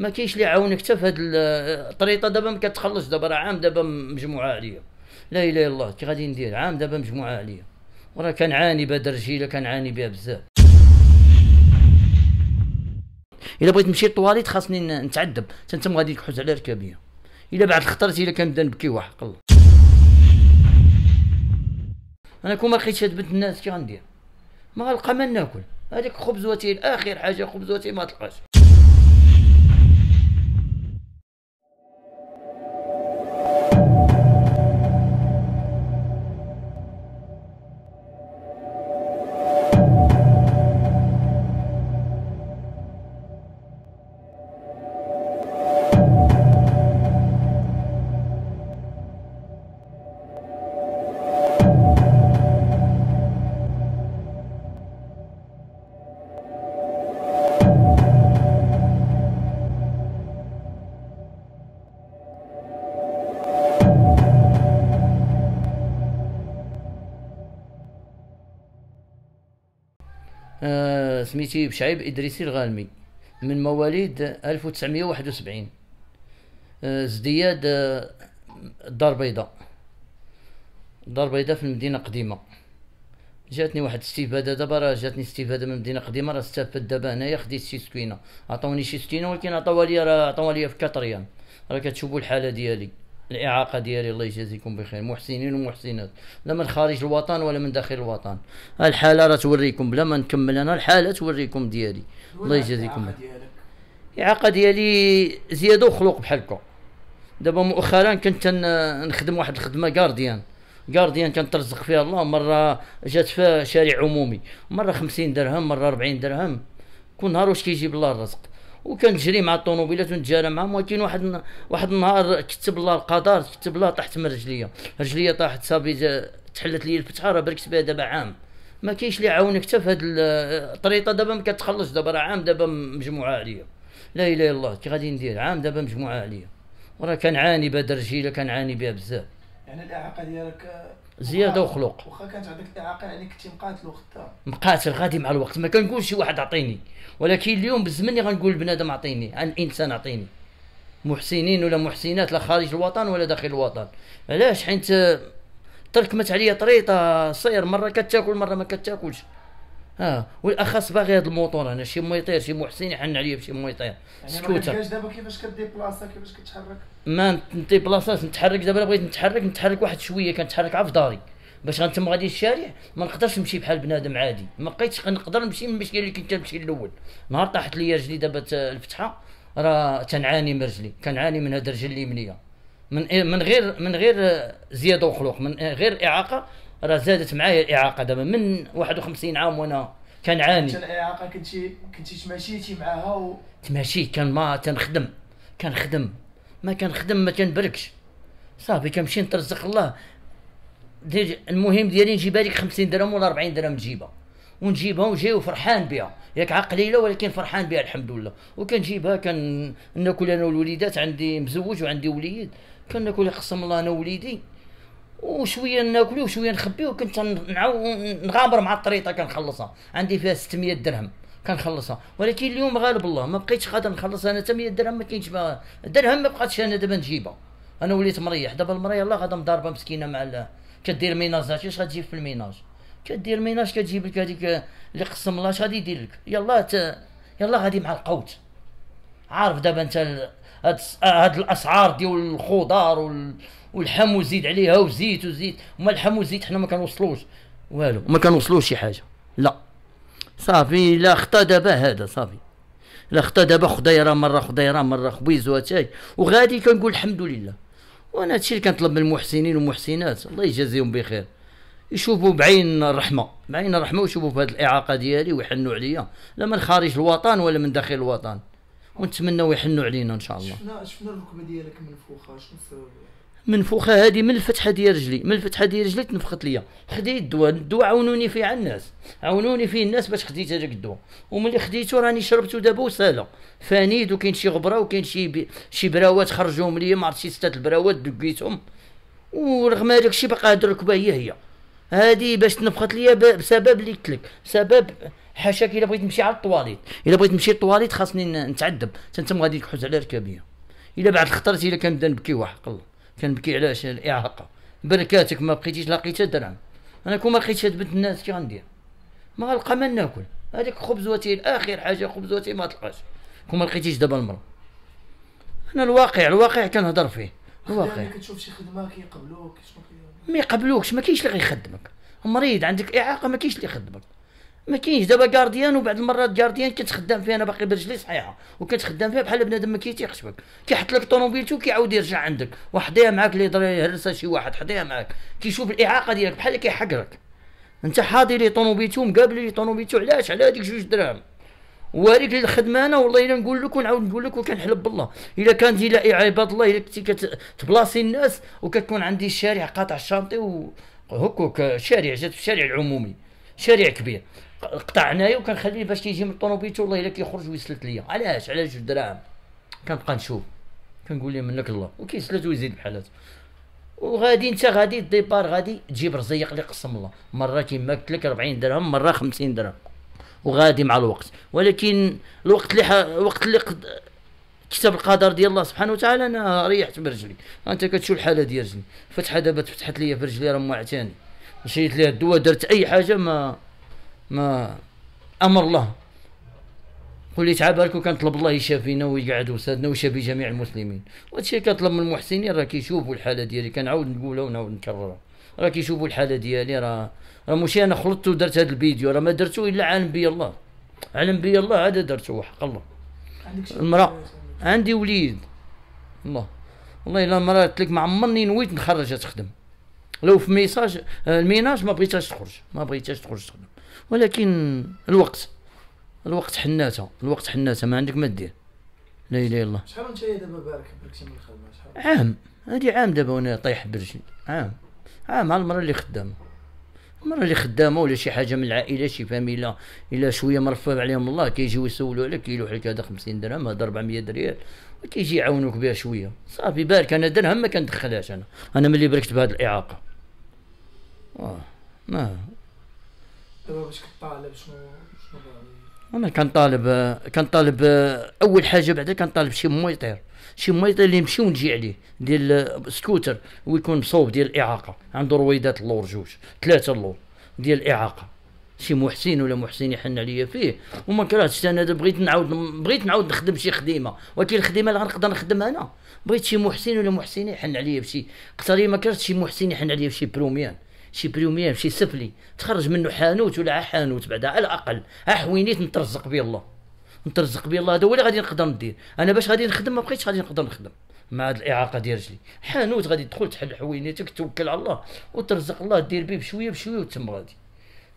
ما كاينش اللي يعاونك حتى في هذه الطريطه دابا ما كتخلص دابا راه عام دابا مجموعه عليا لا اله الا الله كي غادي ندير عام دابا مجموعه عليا وراه كنعاني بهاد الرجيله كنعاني بها بزاف الا بغيت نمشي للطواليت خاصني نتعذب تنتم غادي تحوز على ركابيه الا بعد خطرتي الا كنبدا نبكي وحق الله انا كون ما لقيتش هاد بنت الناس كي غندير ما غنلقى ما ناكل هذيك خبز وتين اخر حاجه خبز وتين ما تلقاش آه، سميتي بشعيب ادريسي الغالمي من مواليد 1971 آه، ازدياد الدار آه، البيضاء الدار البيضاء في المدينه قديمه جاتني واحد الاستفاده دابا راه جاتني استفاده من مدينه قديمه راه استفدت دابا هنايا خديت شي سكينه عطاوني شي سكينه ولكن عطاوها لي راه عطاوها لي في كاتريان راه كتشوفوا الحاله ديالي الاعاقه ديالي الله يجازيكم بخير محسنين ومحسنات لا من خارج الوطن ولا من داخل الوطن الحاله راه توريكم بلا ما نكمل انا الحاله توريكم ديالي الله يجازيكم الاعاقه ديالي زياده وخلوق بحال هكا دابا مؤخرا كنت نخدم واحد الخدمه غارديان غارديان ترزق فيها الله مره جات في شارع عمومي مره خمسين درهم مره ربعين درهم كل نهار واش كيجيب الله الرزق وكنجري مع الطوموبيلات ونتجارى معاهم ولكن واحد واحد النهار كتب الله القدر كتب الله طاحت من رجليا رجليا طاحت صافي تحلت لي الفتحه راه بركت بها دابا عام ما كاينش اللي عاونك حتى في هاد الطريطه دابا ما كتخلصش دابا راه عام دابا مجموعه عليا لا اله الا الله كي غادي ندير عام دابا مجموعه عليا وراه كنعاني بهاد الرجيله كنعاني بها بزاف يعني الاعاقه ديالك آه، زياده وخلوق واخا كانت عندك الاعاقه يعني كنتي مقاتل وخدام مقاتل غادي مع الوقت ما كنقول شي واحد عطيني ولكن اليوم بالزمن غنقول بنادم عطيني عن انسان عطيني محسنين ولا محسنات لا خارج الوطن ولا داخل الوطن علاش حيت آه، تركمت عليا طريطه صير مره كتاكل مره ما كتاكلش اه والاخص باغي هذا الموطور انا شي ميطير شي محسن يحن عليا بشي ميطير سكوتر يعني دابا كيفاش كديبلاصا كيفاش كتحرك ما نديبلاصاش نتحرك دابا بغيت نتحرك نتحرك واحد شويه كنتحرك عا في داري باش غنتم غادي الشارع ما نقدرش نمشي بحال بنادم عادي ما بقيتش نقدر نمشي من المشكل اللي كنت نمشي الاول نهار طاحت لي رجلي دابا الفتحه راه تنعاني من رجلي كنعاني من هاد الرجل اليمنيه من إيه، من غير من غير زياده وخلوق من غير اعاقه راه زادت معايا الاعاقه دابا من 51 عام وانا كنعاني الاعاقه كنتي كنتي تماشيتي معاها و... تمشي كان ما تنخدم كنخدم ما كنخدم ما كنبركش صافي كنمشي نترزق الله المهم ديالي نجيبها لك 50 درهم ولا 40 درهم نجيبها ونجيبها ونجي وفرحان بها ياك لا ولكن فرحان بها الحمد لله وكنجيبها ناكل انا والوليدات عندي مزوج وعندي وليد كناكل قسم الله انا ووليدي وشويه ناكلو وشويه نخبيو كنت نغامر مع الطريطه كنخلصها عندي فيها 600 درهم كنخلصها ولكن اليوم غالب الله ما بقيتش قادر نخلص انا حتى 100 درهم ما كاينش درهم ما بقاتش انا دابا نجيبها انا وليت مريح دابا المريه الله غادا مضاربه مسكينه مع كدير ميناجات اش غتجيب في الميناج كدير ميناج كتجيب لك هذيك اللي قسم الله اش غادي يدير لك يلاه ت... يلاه غادي مع القوت عارف دابا انت هاد الاسعار ديال الخضار وال... واللحم وزيد عليها وزيت وزيت وما اللحم وزيت حنا ما كنوصلوش والو ما كنوصلوش شي حاجه لا صافي لا خطا دابا هذا صافي لا خطا دابا خضيره مره خضيره مره خبيز واتاي وغادي كنقول الحمد لله وانا هادشي اللي كنطلب من المحسنين والمحسنات الله يجازيهم بخير يشوفوا بعين الرحمه بعين الرحمه ويشوفوا في هذه الاعاقه ديالي ويحنوا عليا لا من خارج الوطن ولا من داخل الوطن ونتمنوا يحنوا علينا ان شاء الله شفنا شفنا الركبه ديالك منفوخه شنو السبب منفوخه هذه من الفتحه ديال رجلي من الفتحه ديال رجلي تنفخت ليا خديت الدواء الدواء عاونوني فيه على الناس عاونوني فيه الناس باش خديت هذاك الدواء وملي خديته راني شربته دابا وسالا فانيد وكاين شي غبره وكاين شي بي... شي براوات خرجوهم ليا ما عرفتش شي سته البراوات دقيتهم ورغم هذاك الشيء باقا هاد الركبه هي هي هادي باش تنفخت ليا بسبب اللي قلت لك سبب حاشاك الا بغيت نمشي على الطواليت الا بغيت نمشي للطواليت خاصني نتعذب تنتم غادي تحوز على ركابيه الا بعد خطرت الا كنبدا نبكي وحق الله كنبكي على الاعاقه بركاتك ما بقيتيش لقيتها درهم انا كون ما لقيتش هاد بنت الناس كي غندير ما غنلقى ما ناكل هذيك خبزوتي اخر حاجه خبزوتي ما تلقاش كون ما لقيتيش دابا المرا انا الواقع الواقع كنهضر فيه واقع يعني كتشوف شي خدمه كيقبلوك شنو ما يقبلوكش ما كاينش اللي غيخدمك مريض عندك اعاقه ما كاينش اللي يخدمك ما كاينش دابا كارديان وبعد المرات كارديان كنت خدام فيها انا باقي برجلي صحيحه وكنت خدام فيها بحال بنادم ما كيتيقش بك كيحط لك طوموبيلته كيعاود يرجع عندك وحديها معاك اللي يضر يهرسها شي واحد حديها معاك كيشوف الاعاقه ديالك بحال كيحقرك انت حاضي لي طوموبيلته مقابل لي طوموبيلته علاش على هذيك جوج دراهم وارد الخدمه انا والله الا نقول لك ونعاود نقول لك وكنحلب بالله الا كانت الى عباد الله الا كنتي كتبلاصي الناس وكتكون عندي الشارع قاطع الشانطي وهكوك شارع جات في الشارع العمومي شارع كبير قطع هنايا وكنخليه باش تيجي من طونوبيلته والله الا كيخرج ويسلت ليا علاش على جوج دراهم كنبقى نشوف كنقول له منك الله وكيسلت ويزيد بحال هكا وغادي انت غادي الديبار غادي تجيب رزيق اللي قسم الله مره كيما قلت لك 40 درهم مره 50 درهم وغادي مع الوقت ولكن الوقت اللي الوقت اللي كتب كتاب القدر ديال الله سبحانه وتعالى انا ريحت برجلي انت كتشوف الحاله ديال رجلي فتحه دابا تفتحت في برجلي راه موعتاني مشيت ليها الدواء درت اي حاجه ما ما امر الله قولي تعا بالك وكنطلب الله يشافينا ويقعد وسادنا ويشافي جميع المسلمين وهادشي كنطلب من المحسنين راه كيشوفوا الحاله ديالي كنعاود نقولها ونعاود نكررها راه كيشوفوا الحاله ديالي راه راه ماشي انا خلطت ودرت هذا الفيديو راه ما درتو الا عالم بي الله عالم بي الله هذا درتو وحق الله المراه عندي وليد الله والله الا المراه قلت لك ما عمرني نويت نخرجها تخدم لو في ميساج آه، الميناج ما بغيتهاش تخرج ما بغيتهاش تخرج تخدم ولكن الوقت الوقت حناته الوقت حناته ما عندك ما دير لا اله الا الله شحال انت دابا بارك بركتي من الخدمه شحال عام هادي عام دابا وانا طايح برجلي عام اه مع المراه اللي خدامه المراه اللي خدامه ولا شي حاجه من العائله شي فاميلا الا شويه مرفوع عليهم الله كيجيو يسولوا عليك كيلوح لك هذا 50 درهم هذا 400 درهم كيجي يعاونوك بها شويه صافي بالك انا درهم ما كندخلهاش انا انا ملي بركت بهذه الاعاقه اه ما دابا باش كطالب شنو انا كنطالب كنطالب اول حاجه بعدا كنطالب شي مويطير شي مويطير اللي نمشي ونجي عليه ديال سكوتر ويكون مصوب ديال الاعاقه عنده رويدات اللور جوج ثلاثه اللور ديال الاعاقه شي محسن ولا محسن يحن عليا فيه وما كرهتش انا بغيت نعاود بغيت نعاود نخدم شي خديمه ولكن الخديمه اللي غنقدر نخدمها انا بغيت شي محسن ولا محسن يحن عليا بشي قصري ما كرهتش شي محسن يحن عليا بشي بروميان شي بريومير شي سفلي تخرج منه حانوت ولا حانوت بعدا على الاقل حوينيت نترزق به الله نترزق به الله هذا هو اللي غادي نقدر ندير انا باش غادي نخدم ما بقيتش غادي نقدر نخدم مع هاد الاعاقه ديال رجلي حانوت غادي تدخل تحل حوينيتك توكل على الله وترزق الله دير به بشويه بشويه وتم غادي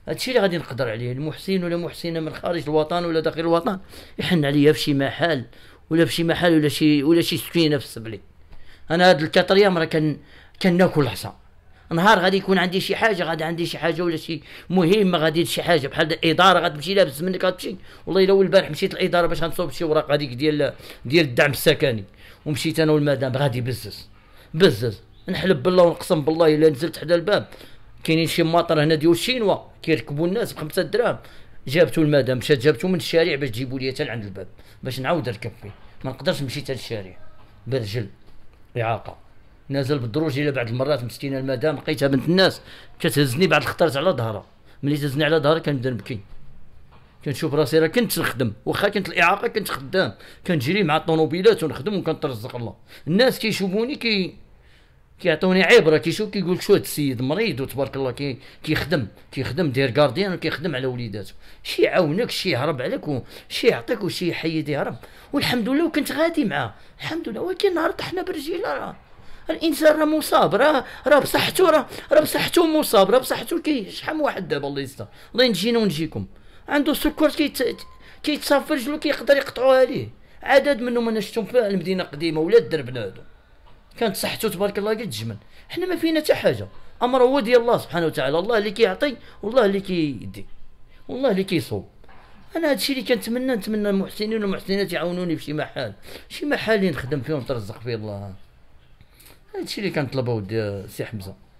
هادشي اللي غادي نقدر عليه المحسن ولا محسنه من خارج الوطن ولا داخل الوطن يحن عليا فشي محل ولا فشي محل ولا شي ولا شي سكينه في السبلي انا هاد الكاتريام راه كان كناكل الحصى نهار غادي يكون عندي شي حاجه غادي عندي شي حاجه ولا شي مهمه غادي شي حاجه بحال الاداره غتمشي لابس منك غتمشي والله الا البارح مشيت للاداره باش غنصوب شي اوراق هذيك ديال ديال الدعم السكني ومشيت انا والمدام غادي بزز بزز نحلب بالله ونقسم بالله الا نزلت حدا الباب كاينين شي مطر هنا ديال الشينوا كيركبوا الناس بخمسة دراهم جابتو المدام مشات جابتو من الشارع باش تجيبوا لي حتى عند الباب باش نعاود نركب فيه ما نقدرش نمشي حتى للشارع برجل اعاقه نازل بالدروج الى بعض المرات مسكينه المدام لقيتها بنت الناس كتهزني بعض الخطرات على ظهرها ملي تهزني على ظهرها كنبدا نبكي كنشوف راسي راه كنت نخدم واخا كنت الاعاقه كنت خدام كنجري مع الطوموبيلات ونخدم وكنترزق الله الناس كيشوفوني كي كيعطوني عبره كيشوف كيقول لك شو هذا السيد مريض وتبارك الله كي كيخدم كيخدم داير كارديان وكيخدم على وليداتو شي يعاونك شي يهرب عليك وشي يعطيك وشي يحيد يهرب والحمد لله وكنت غادي معاه الحمد لله ولكن نهار طحنا برجيله راه الانسان راه مصاب راه راه بصحته راه راه بصحته مصاب راه بصحته كي شحال واحد دابا الله يستر الله نجينا ونجيكم عنده السكر كيت كيتصاب في رجلو كيقدر يقطعوها ليه عدد منهم انا شفتهم في المدينه القديمه ولاد الدرب هادو كانت صحته تبارك الله قد حنا ما فينا حتى حاجه امر هو ديال الله سبحانه وتعالى الله اللي كيعطي والله اللي كيدي والله اللي كيصوب انا هادشي اللي كنتمنى نتمنى المحسنين والمحسنات يعاونوني في شي محل شي محل نخدم فيهم ترزق فيه الله هادشي اللي كنطلبوا ودي سي حمزه